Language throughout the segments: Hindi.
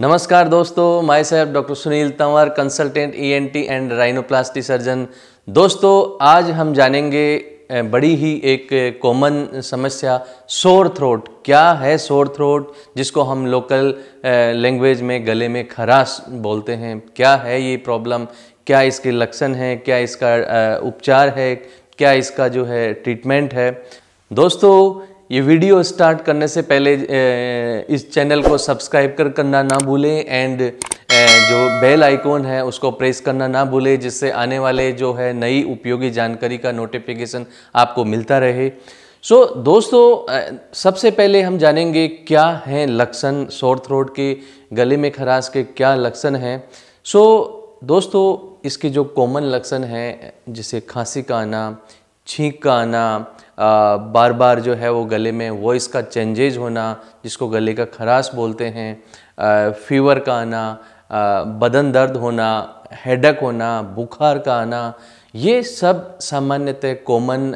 नमस्कार दोस्तों माय साहब doctor Sunil Tanwar consultant ENT and rhinoplasty surgeon दोस्तों आज हम जानेंगे बड़ी ही एक कॉमन समस्या शोर थ्रोट क्या है शोर थ्रोट जिसको हम लोकल लैंग्वेज में गले में खराश बोलते हैं क्या है ये प्रॉब्लम क्या इसके लक्षण हैं क्या इसका उपचार है क्या इसका जो है ट्रीटमेंट है दोस्तों ये वीडियो स्टार्ट करने से पहले इस चैनल को सब्सक्राइब कर करना ना भूलें एंड जो बेल आइकॉन है उसको प्रेस करना ना भूलें जिससे आने वाले जो है नई उपयोगी जानकारी का नोटिफिकेशन आपको मिलता रहे सो so, दोस्तों सबसे पहले हम जानेंगे क्या हैं लक्षण शोर थ्रोट के गले में खराश के क्या लक्षण हैं सो so, दोस्तों इसके जो कॉमन लक्षण हैं जैसे खांसी का आना छींक का आना बार बार जो है वो गले में वॉइस का चेंजेज होना जिसको गले का खराश बोलते हैं फीवर का आना बदन दर्द होना हेडक होना बुखार का आना ये सब सामान्यतः कॉमन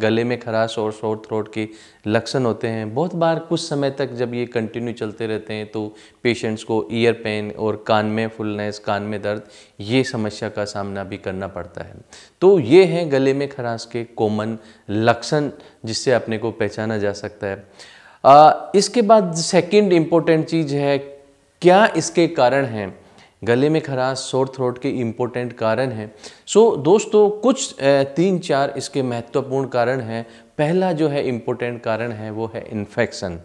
गले में खराश और शोर थ्रोट के लक्षण होते हैं बहुत बार कुछ समय तक जब ये कंटिन्यू चलते रहते हैं तो पेशेंट्स को ईयर पेन और कान में फुलनेस कान में दर्द ये समस्या का सामना भी करना पड़ता है तो ये हैं गले में खराश के कॉमन लक्षण जिससे अपने को पहचाना जा सकता है आ, इसके बाद सेकेंड इम्पोर्टेंट चीज़ है क्या इसके कारण हैं गले में खराश शोर थ्रोट के इम्पोर्टेंट कारण हैं सो so, दोस्तों कुछ तीन चार इसके महत्वपूर्ण कारण हैं पहला जो है इम्पोर्टेंट कारण है वो है इन्फेक्शन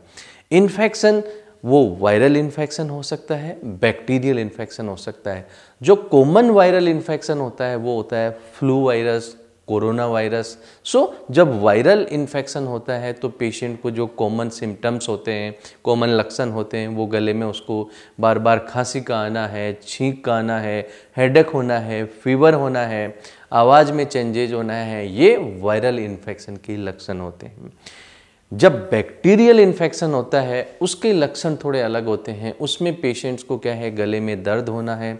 इन्फेक्शन वो वायरल इन्फेक्शन हो सकता है बैक्टीरियल इन्फेक्शन हो सकता है जो कॉमन वायरल इन्फेक्शन होता है वो होता है flu virus corona virus so जब वायरल इन्फेक्शन होता है तो पेशेंट को जो कॉमन सिम्टम्स होते हैं कॉमन लक्षण होते हैं वो गले में उसको बार बार खांसी का आना है छींक का आना है हेडेक होना है फीवर होना है आवाज़ में चेंजेज होना है ये वायरल इन्फेक्शन के लक्षण होते हैं जब बैक्टीरियल इन्फेक्शन होता है उसके लक्षण थोड़े अलग होते हैं उसमें पेशेंट्स को क्या है गले में दर्द होना है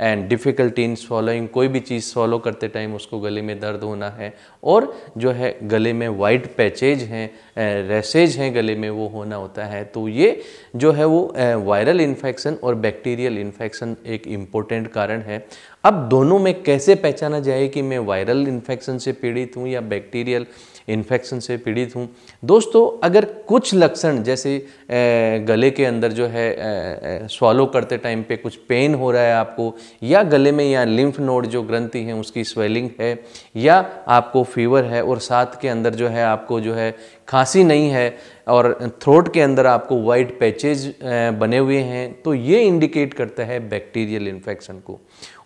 एंड डिफ़िकल्टी इन स्वॉलोइंग कोई भी चीज़ सॉलो करते टाइम उसको गले में दर्द होना है और जो है गले में वाइट पैचेज हैं रेसेज हैं गले में वो होना होता है तो ये जो है वो वायरल इन्फेक्शन और बैक्टीरियल इन्फेक्शन एक इम्पोर्टेंट कारण है अब दोनों में कैसे पहचाना जाए कि मैं वायरल इन्फेक्शन से पीड़ित हूँ या बैक्टीरियल इन्फेक्शन से पीड़ित हूँ दोस्तों अगर कुछ लक्षण जैसे गले के अंदर जो है स्वालो करते टाइम पे कुछ पेन हो रहा है आपको या गले में या लिम्फ नोड जो ग्रंथि हैं उसकी स्वेलिंग है या आपको फीवर है और साथ के अंदर जो है आपको जो है खांसी नहीं है और थ्रोट के अंदर आपको वाइट पैचेज बने हुए हैं तो ये इंडिकेट करता है बैक्टीरियल इन्फेक्शन को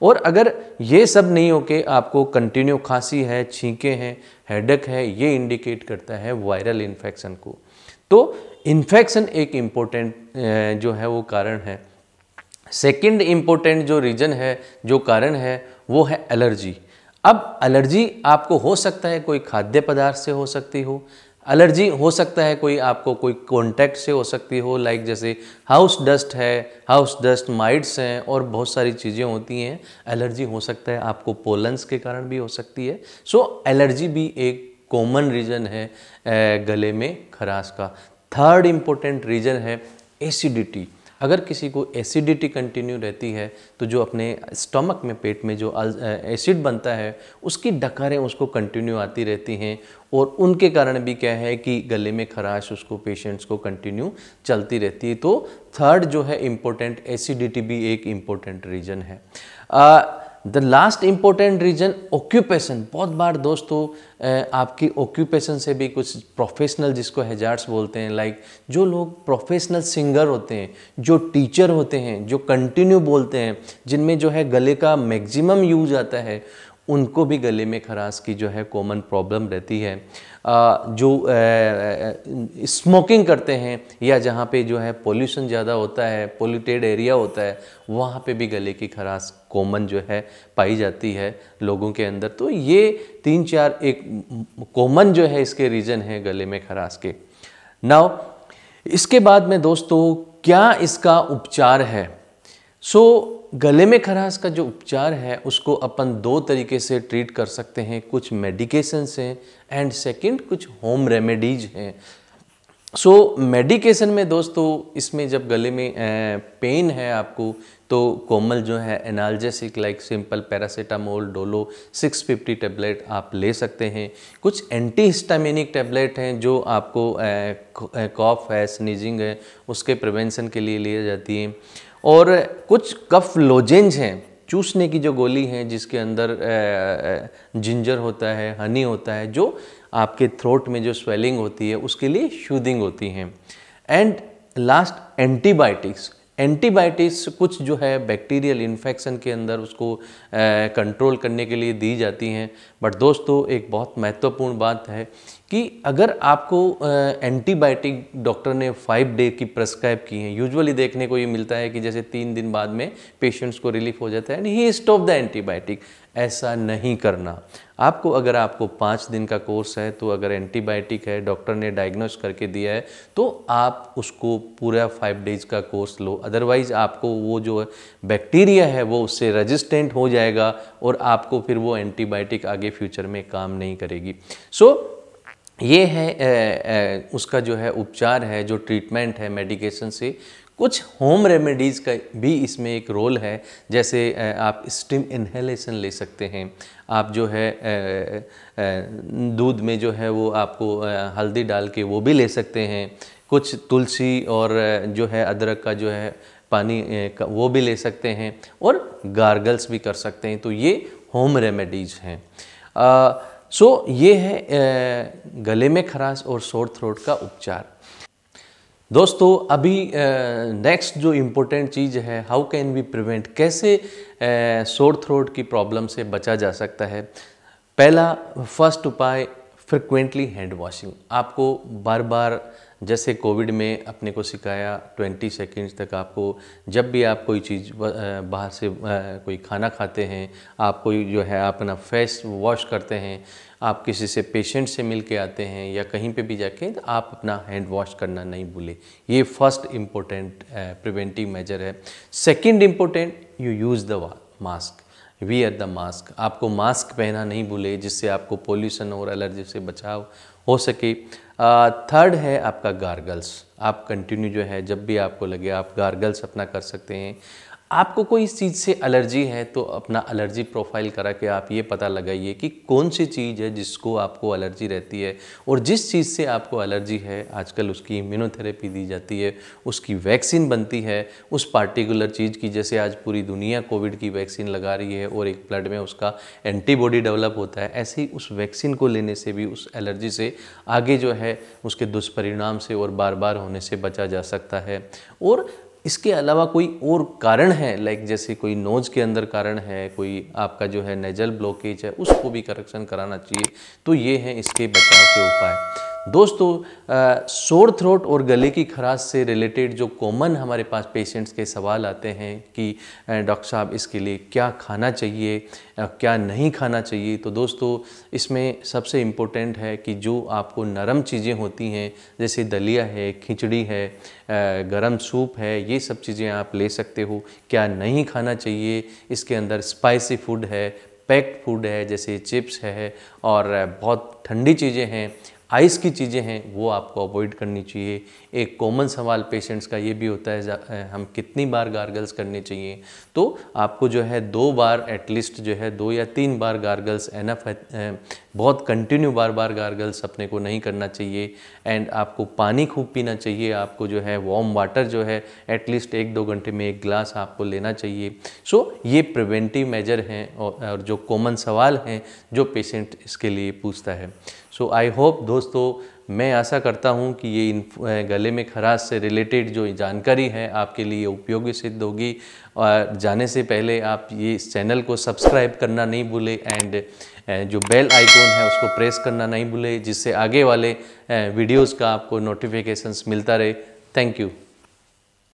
और अगर ये सब नहीं हो के आपको कंटिन्यू खांसी है छींके हैं हेडक है ये इंडिकेट करता है वायरल इन्फेक्शन को तो इन्फेक्शन एक इम्पोर्टेंट जो है वो कारण है सेकंड इम्पोर्टेंट जो रीजन है जो कारण है वो है एलर्जी अब एलर्जी आपको हो सकता है कोई खाद्य पदार्थ से हो सकती हो एलर्जी हो सकता है कोई आपको कोई कॉन्टैक्ट से हो सकती हो लाइक जैसे हाउस डस्ट है हाउस डस्ट माइट्स हैं और बहुत सारी चीज़ें होती हैं एलर्जी हो सकता है आपको पोलन्स के कारण भी हो सकती है सो so, एलर्जी भी एक कॉमन रीज़न है गले में खराश का थर्ड इम्पोर्टेंट रीज़न है एसिडिटी अगर किसी को एसिडिटी कंटिन्यू रहती है तो जो अपने स्टमक में पेट में जो एसिड बनता है उसकी डकारें उसको कंटिन्यू आती रहती हैं और उनके कारण भी क्या है कि गले में खराश उसको पेशेंट्स को कंटिन्यू चलती रहती है तो थर्ड जो है इम्पोर्टेंट एसिडिटी भी एक इम्पोर्टेंट रीजन है ah, the last important reason occupation बहुत बार दोस्तों आपकी ऑक्यूपेशन से भी कुछ प्रोफेशनल जिसको हेजार्ट्स बोलते हैं लाइक like जो लोग प्रोफेशनल सिंगर होते हैं जो टीचर होते हैं जो कंटिन्यू बोलते हैं जिनमें जो है गले का मैक्सिमम यूज आता है उनको भी गले में खराश की जो है कॉमन प्रॉब्लम रहती है जो स्मोकिंग करते हैं या जहाँ पे जो है पोल्यूशन ज़्यादा होता है पोल्यूटेड एरिया होता है वहाँ पे भी गले की खराश कॉमन जो है पाई जाती है लोगों के अंदर तो ये तीन चार एक कॉमन जो है इसके रीज़न है गले में खराश के नाउ इसके बाद में दोस्तों क्या इसका उपचार है सो so, गले में खराश का जो उपचार है उसको अपन दो तरीके से ट्रीट कर सकते हैं कुछ मेडिकेशंस हैं एंड सेकंड कुछ होम रेमेडीज हैं सो so, मेडिकेशन में दोस्तों इसमें जब गले में पेन है आपको तो कोमल जो है analgesic like simple paracetamol Dolo 650 tablet आप ले सकते हैं कुछ एंटी हिस्टामिनिक टैबलेट हैं जो आपको कॉफ है स्नीजिंग है उसके प्रिवेंशन के लिए लिए जाती है और कुछ कफ लोजेंज हैं चूसने की जो गोली है जिसके अंदर जिंजर होता है हनी होता है जो आपके थ्रोट में जो स्वेलिंग होती है उसके लिए शूदिंग होती हैं एंड लास्ट एंटीबायोटिक्स एंटीबायोटिक्स कुछ जो है बैक्टीरियल इन्फेक्शन के अंदर उसको कंट्रोल करने के लिए दी जाती हैं बट दोस्तों एक बहुत महत्वपूर्ण बात है कि अगर आपको एंटीबायोटिक डॉक्टर ने फाइव डे की प्रेस्क्राइब की है यूजुअली देखने को ये मिलता है कि जैसे तीन दिन बाद में पेशेंट्स को रिलीफ हो जाता है and he stop the antibiotic ऐसा नहीं करना आपको अगर आपको पाँच दिन का कोर्स है तो अगर एंटीबायोटिक है डॉक्टर ने डायग्नोस करके दिया है तो आप उसको पूरा फाइव डेज का कोर्स लो अदरवाइज आपको वो जो बैक्टीरिया है वो उससे रेजिस्टेंट हो जाएगा और आपको फिर वो एंटीबायोटिक आगे फ्यूचर में काम नहीं करेगी सो so, ये है ए, ए, उसका जो है उपचार है जो ट्रीटमेंट है मेडिकेशन से कुछ होम रेमेडीज़ का भी इसमें एक रोल है जैसे आप स्टीम इन्हेलेशन ले सकते हैं आप जो है दूध में जो है वो आपको हल्दी डाल के वो भी ले सकते हैं कुछ तुलसी और जो है अदरक का जो है पानी का वो भी ले सकते हैं और गार्गल्स भी कर सकते हैं तो ये होम रेमेडीज़ हैं सो ये है गले में खराश और शोर थ्रोट का उपचार दोस्तों अभी नेक्स्ट जो इम्पोर्टेंट चीज़ है हाउ कैन वी प्रिवेंट कैसे शोर थ्रोट की प्रॉब्लम से बचा जा सकता है पहला फर्स्ट उपाय फ्रिक्वेंटली हैंड वॉशिंग आपको बार बार जैसे कोविड में अपने को सिखाया 20 सेकेंड्स तक आपको जब भी आप कोई चीज़ बाहर से कोई खाना खाते हैं आप कोई जो है अपना फेस वॉश करते हैं आप किसी से पेशेंट से मिल के आते हैं या कहीं पे भी जाके तो आप अपना हैंड वॉश करना नहीं भूले ये फर्स्ट इम्पोर्टेंट प्रिवेंटिव मेजर है second important you use the mask we at the mask आपको मास्क पहना नहीं भूले जिससे आपको पोल्यूशन और एलर्जी से बचाव हो सके थर्ड है आपका गार्गल्स आप कंटिन्यू जो है जब भी आपको लगे आप गार्गल्स अपना कर सकते हैं आपको कोई इस चीज़ से एलर्जी है तो अपना एलर्जी प्रोफाइल करा के आप ये पता लगाइए कि कौन सी चीज़ है जिसको आपको एलर्जी रहती है और जिस चीज़ से आपको एलर्जी है आजकल उसकी इम्यूनोथेरेपी दी जाती है उसकी वैक्सीन बनती है उस पार्टिकुलर चीज़ की जैसे आज पूरी दुनिया कोविड की वैक्सीन लगा रही है और एक ब्लड में उसका एंटीबॉडी डेवलप होता है ऐसे ही उस वैक्सीन को लेने से भी उस एलर्जी से आगे जो है उसके दुष्परिणाम से और बार बार होने से बचा जा सकता है और इसके अलावा कोई और कारण है लाइक जैसे कोई नोज के अंदर कारण है कोई आपका जो है नेजल ब्लॉकेज है उसको भी करेक्शन कराना चाहिए तो ये हैं इसके बचाव के उपाय दोस्तों शोर थ्रोट और गले की खराश से रिलेटेड जो कॉमन हमारे पास पेशेंट्स के सवाल आते हैं कि डॉक्टर साहब इसके लिए क्या खाना चाहिए क्या नहीं खाना चाहिए तो दोस्तों इसमें सबसे इम्पोर्टेंट है कि जो आपको नरम चीज़ें होती हैं जैसे दलिया है खिचड़ी है गरम सूप है ये सब चीज़ें आप ले सकते हो क्या नहीं खाना चाहिए इसके अंदर स्पाइसी फूड है पैक्ड फूड है जैसे चिप्स है और बहुत ठंडी चीज़ें हैं आइस की चीज़ें हैं वो आपको अवॉइड करनी चाहिए एक कॉमन सवाल पेशेंट्स का ये भी होता है हम कितनी बार गार्गल्स करने चाहिए तो आपको जो है दो बार एटलीस्ट जो है दो या तीन बार गार्गल्स एनफ है बहुत कंटिन्यू बार बार गार्गल्स अपने को नहीं करना चाहिए एंड आपको पानी खूब पीना चाहिए आपको जो है वार्म वाटर जो है एटलीस्ट एक दो घंटे में एक ग्लास आपको लेना चाहिए सो so, ये प्रिवेंटिव मेजर हैं और जो कॉमन सवाल हैं जो पेशेंट इसके लिए पूछता है सो आई होप दोस्तों मैं आशा करता हूँ कि ये गले में खराश से रिलेटेड जो जानकारी है आपके लिए उपयोगी सिद्ध होगी और जाने से पहले आप ये इस चैनल को सब्सक्राइब करना नहीं भूले एंड जो बेल आइकॉन है उसको प्रेस करना नहीं भूले जिससे आगे वाले वीडियोस का आपको नोटिफिकेशंस मिलता रहे थैंक यू